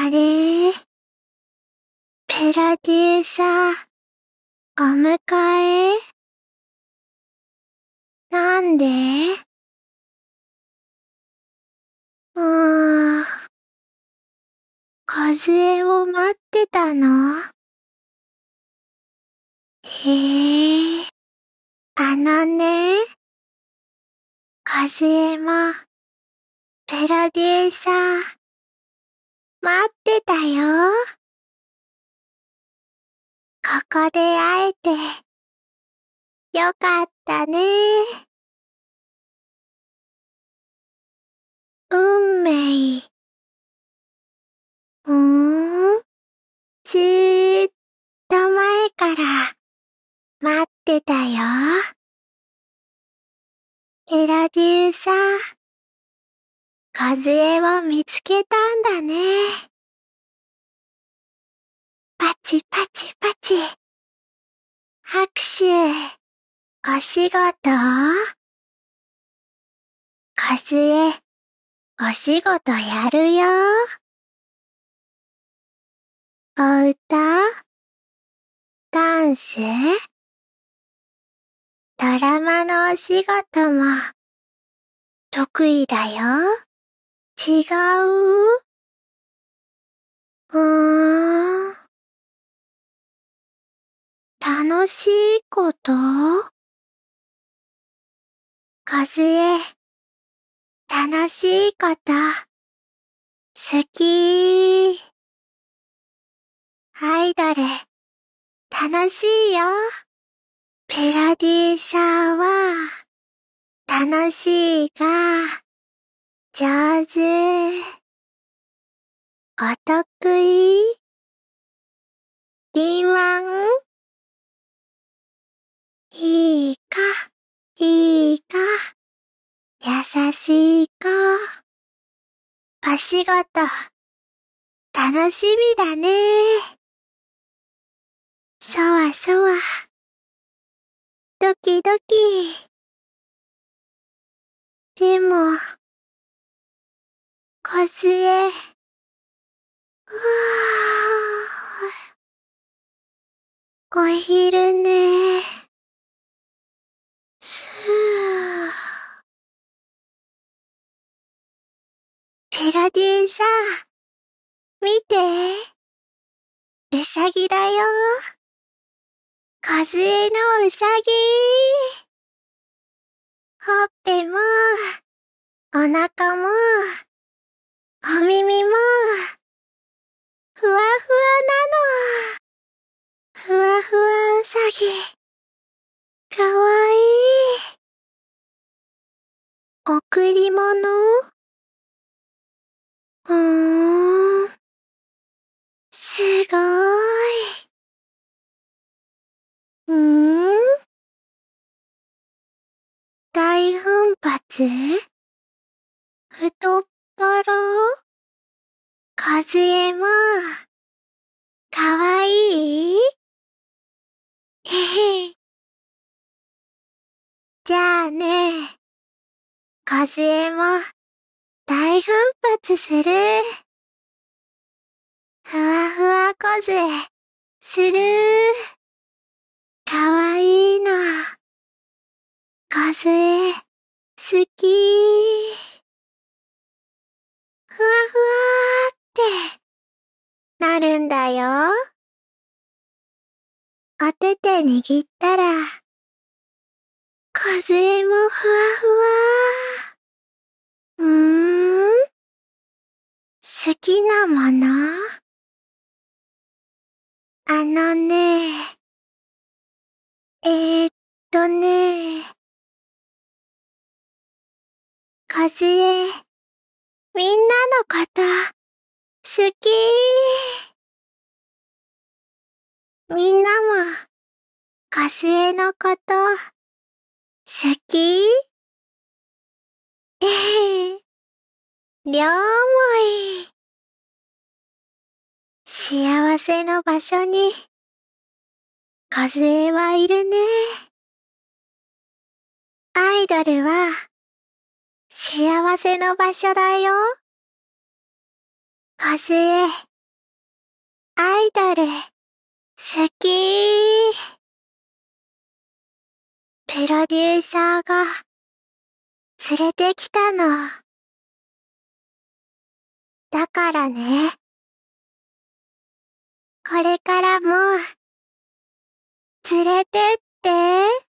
あれペラデューサー、お迎えなんでうーん。えを待ってたのへえ、あのね、えも、ペラデューサー、待ってたよ。ここで会えて、よかったね。運命。うーん。ずーっと前から待ってたよ。エラデューサー。和江を見つけたんだね。パチパチパチ。拍手。お仕事和江、お仕事やるよ。お歌ダンスドラマのお仕事も得意だよ。違ううん。楽しいことかずえ、楽しいこと、好き。アイドル、楽しいよ。ペラディーサーは、楽しいが、ジャーー。お得意敏腕いいか、いいか、優しいか。お仕事、楽しみだね。そわそわ、ドキドキ。でも、え。ふわお昼寝。すぅ。ペラディンさん、見て。うさぎだよ。かずえのうさぎ。ほっぺも、お腹も、お耳も、ふわふわなの。ふわふわうさぎ。かわいい。贈り物うーん。すごーい。うーん大奮発太っころかずえも、かわいいえへ。じゃあね、かずえも、大奮発する。ふわふわこぜ、する。かわいいの。こずえ、好き。ふわふわーって、なるんだよ。当てて握ったら、風もふわふわ。うーん好きなものあのね、えー、っとね、風へ、みんなのこと、好きみんなも、かすえのこと、好きえへ。両思い。幸せの場所に、かすえはいるね。アイドルは、幸せの場所だよ。かアイドル、好きプロデューサーが、連れてきたの。だからね。これからも、連れてって。